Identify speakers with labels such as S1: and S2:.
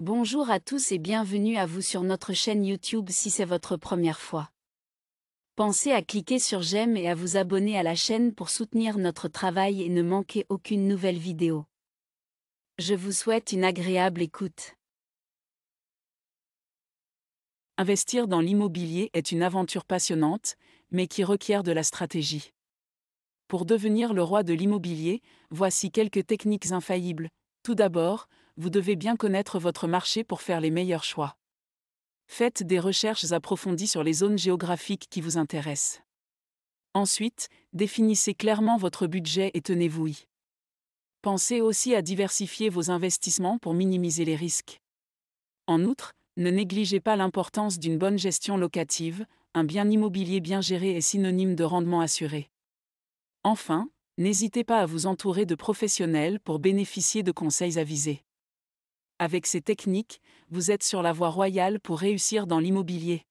S1: Bonjour à tous et bienvenue à vous sur notre chaîne YouTube si c'est votre première fois. Pensez à cliquer sur j'aime et à vous abonner à la chaîne pour soutenir notre travail et ne manquer aucune nouvelle vidéo. Je vous souhaite une agréable écoute.
S2: Investir dans l'immobilier est une aventure passionnante, mais qui requiert de la stratégie. Pour devenir le roi de l'immobilier, voici quelques techniques infaillibles, tout d'abord, vous devez bien connaître votre marché pour faire les meilleurs choix. Faites des recherches approfondies sur les zones géographiques qui vous intéressent. Ensuite, définissez clairement votre budget et tenez-vous y. Pensez aussi à diversifier vos investissements pour minimiser les risques. En outre, ne négligez pas l'importance d'une bonne gestion locative, un bien immobilier bien géré est synonyme de rendement assuré. Enfin, n'hésitez pas à vous entourer de professionnels pour bénéficier de conseils avisés. Avec ces techniques, vous êtes sur la voie royale pour réussir dans l'immobilier.